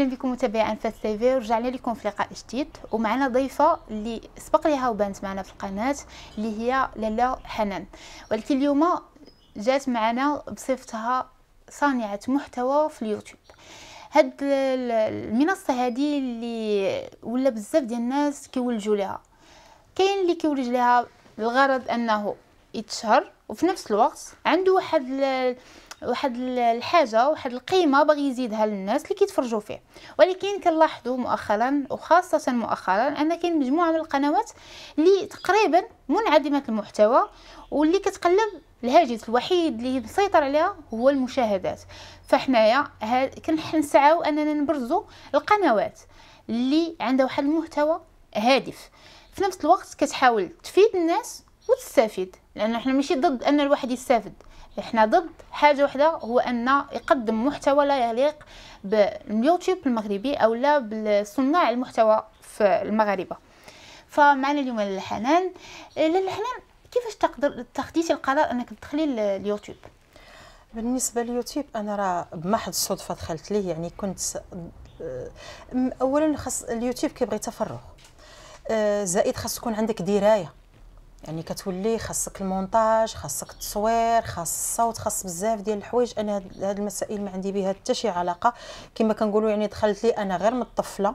اهلا بكم متابعي انفاس في ورجعنا لكم في لقاء جديد ومعنا ضيفه اللي سبق لها وبانت معنا في القناه اللي هي لالا حنان ولكن اليوم جات معنا بصفتها صانعه محتوى في اليوتيوب هاد المنصه هذه اللي ولا بزاف ديال الناس كيولجوا لها كاين اللي كيولج لها الغرض انه يتشهر وفي نفس الوقت عنده واحد واحد الحاجه واحد القيمه باغي يزيدها للناس اللي كيتفرجوا فيه ولكن كنلاحظوا مؤخرا وخاصه مؤخرا ان كاين مجموعه من القنوات اللي تقريبا منعدمه المحتوى واللي كتقلب الهاجس الوحيد اللي مسيطر عليها هو المشاهدات فحنايا كنسعاو اننا نبرزوا القنوات اللي عندها واحد المحتوى هادف في نفس الوقت كتحاول تفيد الناس وتستفيد لان احنا ماشي ضد ان الواحد يستافد احنا ضد حاجه وحده هو ان يقدم محتوى لا يليق باليوتيوب المغربي او لا بصناع المحتوى في المغاربه فمعنا اليوم الحنان الحنان آه، كيفاش تقدر تاخديتي القرار انك تدخلي اليوتيوب بالنسبه لليوتيوب انا راه بمحض الصدفه دخلت ليه يعني كنت آه، اولا خاص اليوتيوب كيبغي تفرغ آه، زائد خاص تكون عندك درايه يعني كتولي خاصك المونتاج خاصك التصوير خاص الصوت خاص بزاف ديال الحوايج انا هاد المسائل ما عندي بها حتى شي علاقه كما كنقولوا يعني دخلت لي انا غير من الطفله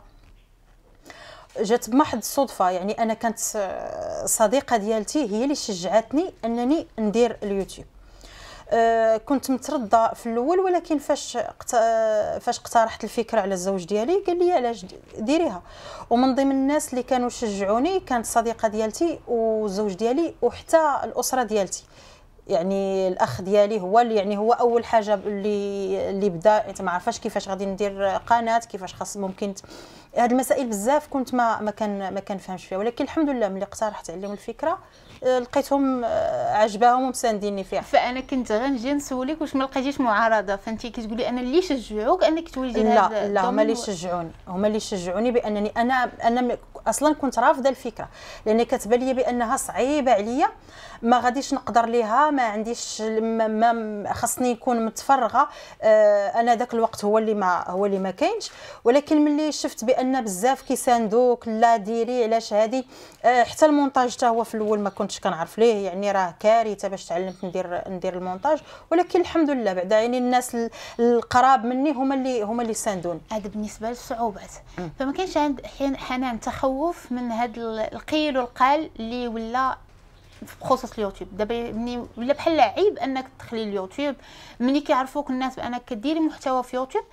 جات بمحض الصدفه يعني انا كانت صديقه ديالتي هي اللي شجعتني انني ندير اليوتيوب آه، كنت متردة في الاول ولكن فاش آه، فاش اقترحت الفكره على الزوج ديالي قال لي علاش ديريها ومن ضمن الناس اللي كانوا شجعوني كانت صديقه ديالتي والزوج ديالي وحتى الاسره ديالتي يعني الاخ ديالي هو اللي يعني هو اول حاجه اللي اللي بدا ما عرفاش كيفاش غادي ندير قناه كيفاش خاص ممكن هاد المسائل بزاف كنت ما ما كان ما كنفهمش فيها ولكن الحمد لله ملي اقترحت عليهم الفكره آه، لقيتهم آه، عجباهم ومسانديني فيها فانا كنت غنجي نسولك واش ما لقيتيش معارضه فانت كتقولي انا اللي شجعوك انك تولدي لا لا هما اللي شجعوني هما اللي شجعوني بانني انا انا اصلا كنت رافضه الفكره لان كتبان لي بانها صعيبه عليا ما غاديش نقدر ليها ما عنديش ما خصني نكون متفرغه آه، انا ذاك الوقت هو اللي ما هو اللي ما كاينش ولكن ملي شفت بان بزاف كيساندوك لا ديري علاش هادي آه، حتى المونتاج حتى هو في الاول ما كنتش كنعرف ليه يعني راه كارثه باش تعلمت ندير ندير المونتاج ولكن الحمد لله بعدا يعني الناس القراب مني هما اللي هما اللي ساندون هذا بالنسبه للصعوبات فما كانش عند حنان تخوف خوف من هاد القيل والقال اللي ولا بخصوص اليوتيوب دابا ملي ولا بحال عيب انك تخلي اليوتيوب ملي كيعرفوك الناس بانك كديري محتوى في يوتيوب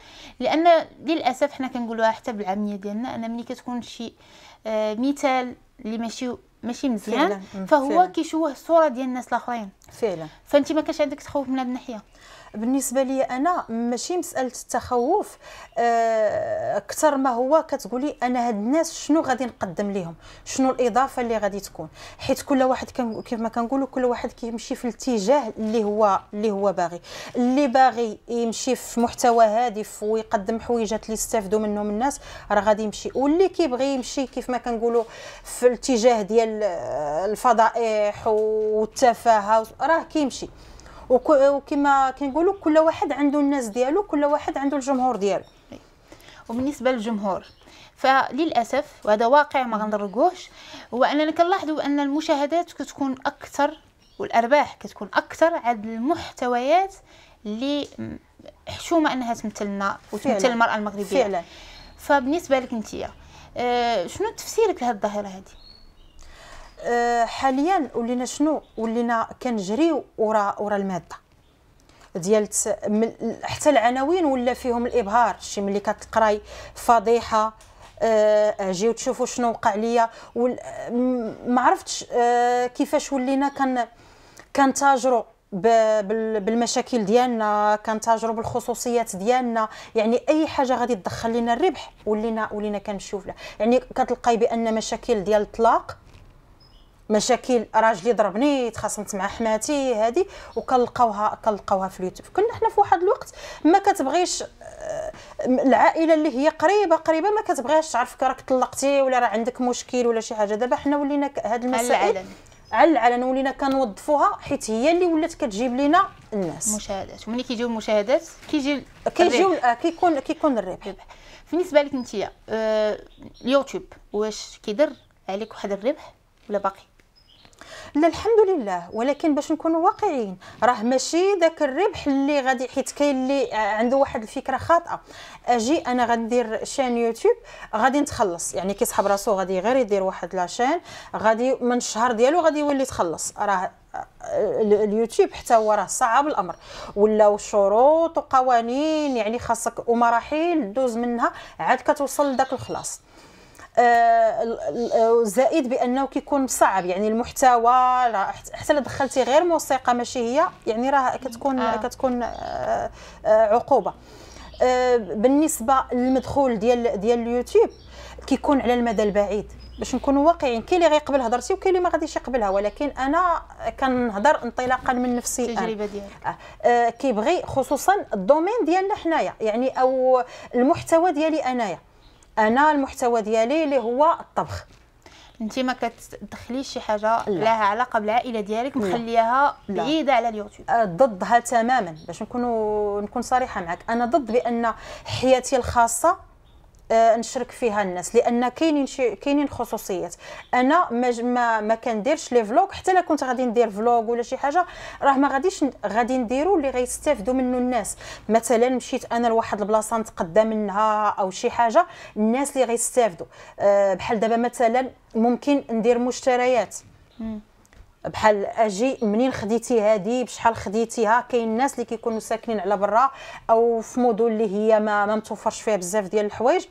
لان للاسف حنا كنقولوها حتى بالعاميه ديالنا ان ملي كتكون شي آه، مثال اللي ماشي ماشي مزيان فهو كيشوه الصوره ديال الناس الاخرين فعلا فانت ما كانش عندك تخوف من هذه الناحيه بالنسبه لي انا ماشي مساله التخوف آه، اكثر ما هو كتقولي انا هاد الناس شنو غادي نقدم لهم شنو الاضافه اللي غادي تكون حيت كل واحد كان كما كنقولوا كل واحد كيمشي في الاتجاه اللي هو اللي هو باغي اللي باغي يمشي في محتوى هادف ويقدم حويجات اللي يستافدوا منهم الناس راه غادي يمشي واللي كيبغي يمشي كيف ما كنقولوا في الاتجاه ديال آه، الفضائح والتفاهه راه كيمشي وكما كنقولوا كل واحد عنده الناس ديالو كل واحد عنده الجمهور ديالو وبالنسبه للجمهور فللاسف وهذا واقع ما غنضرقوهش هو اننا كنلاحظوا ان المشاهدات كتكون اكثر والارباح كتكون اكثر عند المحتويات اللي حشومه انها تمثلنا وتمثل المراه المغربيه فعلا فبالنسبه لك انت آه، شنو تفسيرك لهذه الظاهره هذه آه، حاليا ولينا شنو ولينا كنجريو ورا ورا الماده ديال حتى العناوين ولا فيهم الابهار شي ملي كتقراي فضيحه آه، اجي وتشوفوا شنو وقع ليا ما عرفتش آه، كيفاش ولينا كان كنتاجروا بالمشاكل ديالنا كنتاجروا بالخصوصيات ديالنا يعني اي حاجه غادي تدخل لنا الربح ولينا ولينا كنمشيو يعني كتلقاي بان مشاكل ديال الطلاق مشاكل راجلي ضربني تخاصمت مع حماتي هذه وكنلقاوها كنلقاوها في اليوتيوب كنا حنا في واحد الوقت ما كتبغيش آه، العائله اللي هي قريبه قريبه ما كتبغيهاش تعرفك راك طلقتي ولا راه عندك مشكل ولا شي حاجه دابا حنا ولينا هاد المسائل على العلن ولينا كنوظفوها حيت هي اللي ولات كتجيب لينا الناس مشاهدات وملي كيجيو المشاهدات كيجي آه، كيجيو آه، كيكون كيكون الربح بالنسبه لك انت اليوتيوب واش كيدر عليك واحد الربح ولا باقي لا الحمد لله ولكن باش نكونوا واقعيين راه ماشي ذاك الربح اللي غادي حيت كاين اللي عنده واحد الفكره خاطئه اجي انا غندير شان يوتيوب غادي نتخلص يعني كيسحب راسو غادي غير يدير واحد لاشين غادي من الشهر ديالو غادي يولي تخلص راه آه، اليوتيوب حتى هو راه صعب الامر ولاو شروط وقوانين يعني خاصك ومراحل دوز منها عاد كتوصل لذاك الخلاص آه، آه، زائد بانه كيكون صعب يعني المحتوى حتى لو دخلتي غير موسيقى ماشي هي يعني راه كتكون آه. كتكون آه، عقوبه بالنسبه للمدخول ديال ديال اليوتيوب كيكون على المدى البعيد باش نكونوا واقعيين كاين اللي غيقبل هضرتي وكاين اللي ما غاديش يقبلها ولكن انا كنهضر انطلاقا من نفسي التجربه ديالك آه. آه كيبغي خصوصا الدومين ديالنا حنايا يعني او المحتوى ديالي انايا انا المحتوى ديالي اللي هو الطبخ انت ما كتدخليش شي حاجه لا. لها علاقه بالعائله ديالك مخليها بعيده على اليوتيوب أه، ضدها تماما باش نكون نكون صريحه معك انا ضد بان حياتي الخاصه آه، نشرك فيها الناس لان كاينين شي كاينين خصوصيات انا ما ما كنديرش لي فلوغ حتى لا كنت غادي ندير فلوغ ولا شي حاجه راه ما غاديش غادي نديرو اللي غيستافدوا منه الناس مثلا مشيت انا لواحد البلاصه نتقدى منها او شي حاجه الناس اللي غيستافدوا أه بحال دابا مثلا ممكن ندير مشتريات بحال اجي منين خديتي هذه بشحال خديتيها كاين الناس اللي كيكونوا ساكنين على برا او في مدن اللي هي ما, ما متوفرش فيها بزاف ديال الحوايج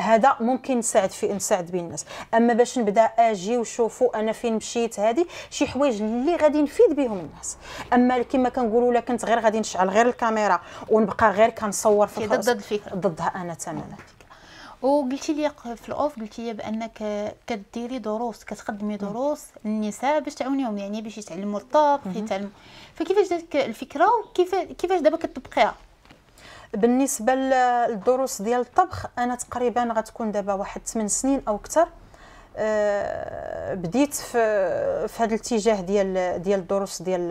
هذا ممكن نساعد في نساعد بين الناس اما باش نبدا اجي وشوفوا انا فين مشيت هذه شي حوايج اللي غادي نفيد بهم الناس اما كما كنقولوا لا كنت غير غادي نشعل غير الكاميرا ونبقى غير كنصور في ضد الفكره ضدها انا تماما وقلتي لي في الاوف قلتي لي بانك كديري دروس كتقدمي دروس للنساء باش تعاونيهم يعني باش يتعلموا الطبخ يتعلموا فكيفاش جاتك الفكره وكيفاش دابا كتطبقيها بالنسبه للدروس ديال الطبخ انا تقريبا غتكون دابا واحد 8 سنين او اكثر آه، بديت في في هذا الاتجاه ديال ديال الدروس ديال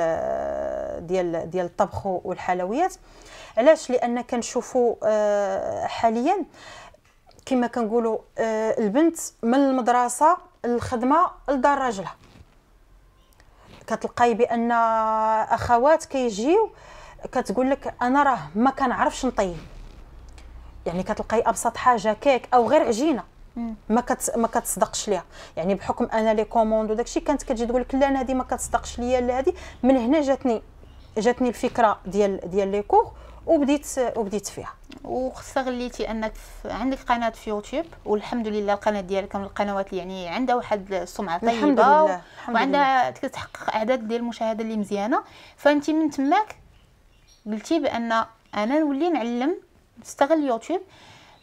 ديال ديال الطبخ والحلويات علاش لان كنشوفوا آه، حاليا كما كنقولوا آه، البنت من المدرسه للخدمه لدار راجلها كتلقاي بان اخوات كيجيو كتقول لك انا راه ما كنعرفش نطيب يعني كتلقاي ابسط حاجه كيك او غير عجينه ما كت ما كتصدقش ليها يعني بحكم انا لي كوموند وداكشي كانت كتجي تقول لك لا انا هذه ما كتصدقش ليا لا هذه من هنا جاتني جاتني الفكره ديال ديال لي كور وبديت وبديت فيها واستغليتي انك عندك قناه في يوتيوب والحمد لله القناه ديالك من القنوات اللي يعني عندها واحد السمعه طيبه الحمد لله. الحمد وعندها تحقق اعداد ديال المشاهده اللي مزيانه فانت من تماك قلتي بان انا نولي نعلم نستغل يوتيوب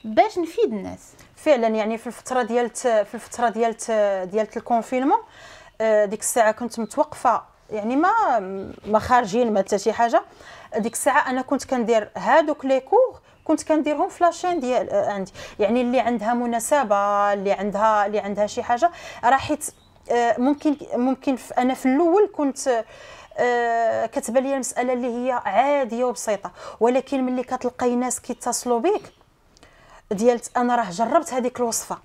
باش نفيد الناس فعلا يعني في الفتره ديالت في الفتره ديالت ديالت الكونفينمون آه، ديك الساعه كنت متوقفه يعني ما ما خارجين ما حتى شي حاجه ديك الساعه انا كنت كندير هادوك لي كور كنت كنديرهم في لاشين ديال عندي يعني اللي عندها مناسبه اللي عندها اللي عندها شي حاجه راه حيت آه، ممكن ممكن انا في الاول كنت آه، كتب كتبان لي المساله اللي هي عاديه وبسيطه ولكن ملي كتلقاي ناس كيتصلوا بك ديالت انا راه جربت هذيك الوصفه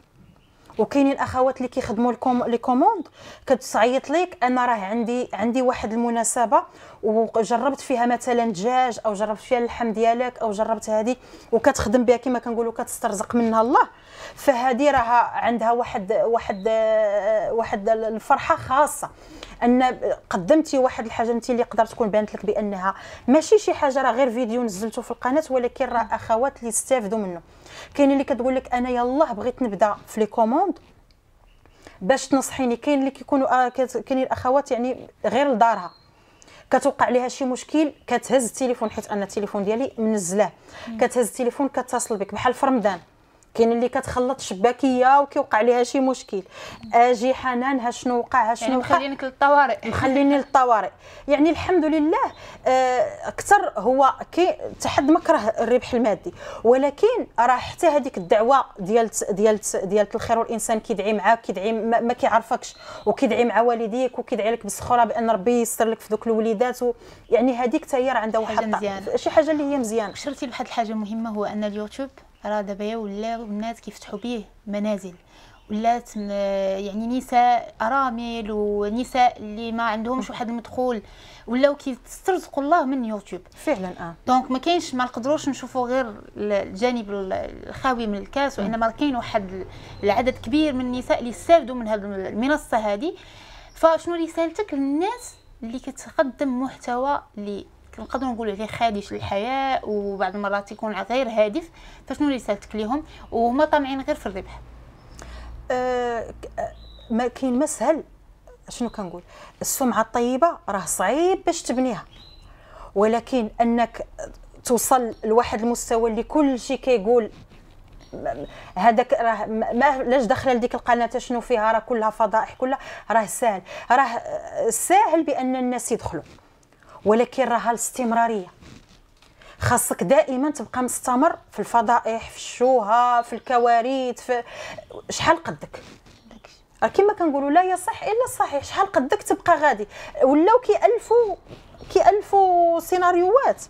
وكاينين اخوات اللي كيخدموا لكم لي كوموند كتصعيط ليك انا راه عندي عندي واحد المناسبه وجربت فيها مثلا دجاج او جربت فيها اللحم ديالك او جربت هذه وكتخدم بها كما كنقولوا كتسترزق منها الله فهذه راها عندها واحد واحد واحد الفرحه خاصه ان قدمتي واحد الحاجه انت اللي قدرت تكون بانت لك بانها ماشي شي حاجه راه غير فيديو نزلته في القناه ولكن راه اخوات اللي يستافدوا منه كاين اللي كتقول لك انا يلاه بغيت نبدا في لي كوموند باش تنصحيني كاين اللي كيكونوا آه، كاينين اخوات يعني غير لدارها كتوقع لها شي مشكل كتهز التليفون حيت انا التليفون ديالي منزلاه كتهز التليفون كتصل بك بحال في رمضان كاين اللي كتخلط شباكيه وكيوقع ليها شي مشكل اجي حنان ها شنو وقع ها شنو يعني مخلينك للطوارئ مخليني للطوارئ يعني الحمد لله آه، اكثر هو كي تحد مكره الربح المادي ولكن راه حتى هذيك الدعوه ديال ديال ديال الخير والانسان كيدعي معاك كيدعي ما, ما كيعرفكش وكيدعي مع والديك وكيدعي لك بالسخره بان ربي يستر لك في ذوك الوليدات يعني هذيك حتى هي راه عندها واحد شي حاجه اللي هي مزيانه شرتي لواحد الحاجه مهمه هو ان اليوتيوب راه دابا ولاو الناس كيفتحوا به منازل ولات يعني نساء ارامل ونساء اللي ما عندهمش واحد المدخول ولاو كيسترزقوا الله من يوتيوب فعلا اه دونك ما كاينش ما نقدروش نشوفوا غير الجانب الخاوي من الكاس وانما كاين واحد العدد كبير من النساء اللي استافدوا من هذه المنصه هذه فشنو رسالتك للناس اللي كتقدم محتوى اللي كنقدروا نقولوا عليه خادش للحياه وبعض المرات يكون غير هادف فشنو رسالتك ليهم وهما طامعين غير في الربح أه، ما كاين ما سهل شنو كنقول السمعه الطيبه راه صعيب باش تبنيها ولكن انك توصل لواحد المستوى اللي كل شيء كيقول هذاك راه ما لاش داخله لديك القناه شنو فيها راه كلها فضائح كلها راه ساهل راه ساهل بان الناس يدخلوا ولكن راها الاستمراريه خاصك دائما تبقى مستمر في الفضائح في الشوهه في الكوارث في شحال قدك كما كنقولوا لا يصح الا الصحيح شحال قدك تبقى غادي ولاو كيالفوا كيالفوا سيناريوهات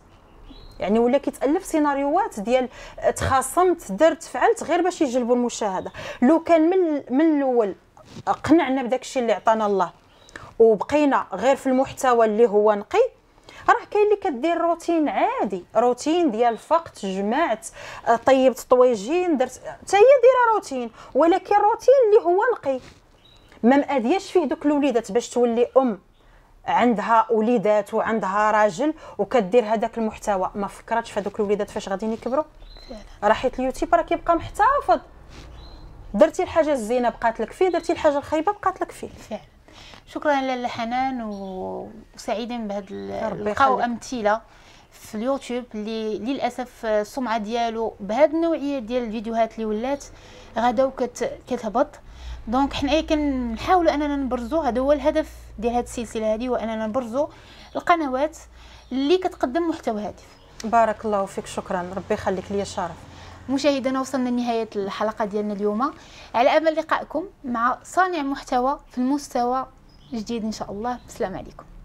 يعني ولا كيتالف سيناريوهات ديال تخاصمت درت فعلت غير باش يجلبوا المشاهده لو كان من من الاول قنعنا بداك الشيء اللي عطانا الله وبقينا غير في المحتوى اللي هو نقي راه كاين اللي كدير روتين عادي روتين ديال فقت جمعت آه، طيبت طويجين درت حتى هي دايره روتين ولكن روتين اللي هو نقي ما مادياش فيه دوك الوليدات باش تولي ام عندها وليدات وعندها راجل وكدير هذاك المحتوى ما فكرتش في هذوك الوليدات فاش غاديين يكبروا راه حيت اليوتيوب راه كيبقى محتفظ درتي الحاجه الزينه بقات لك فيه درتي الحاجه الخايبه بقات لك فيه فعلا شكرا لاله حنان وسعيدين بهذا لقاو امثله في اليوتيوب اللي للاسف السمعه ديالو بهذا النوعيه ديال الفيديوهات اللي ولات غدا كتهبط دونك حنايا إيه كنحاولوا اننا نبرزو هذا هو الهدف ديال هذه السلسله هذه واننا نبرزوا نبرزو القنوات اللي كتقدم محتوى هادف بارك الله فيك شكرا ربي يخليك ليا شرف مشاهدينا وصلنا لنهايه الحلقه ديالنا اليوم على امل لقائكم مع صانع محتوى في المستوى جديد ان شاء الله بسلام عليكم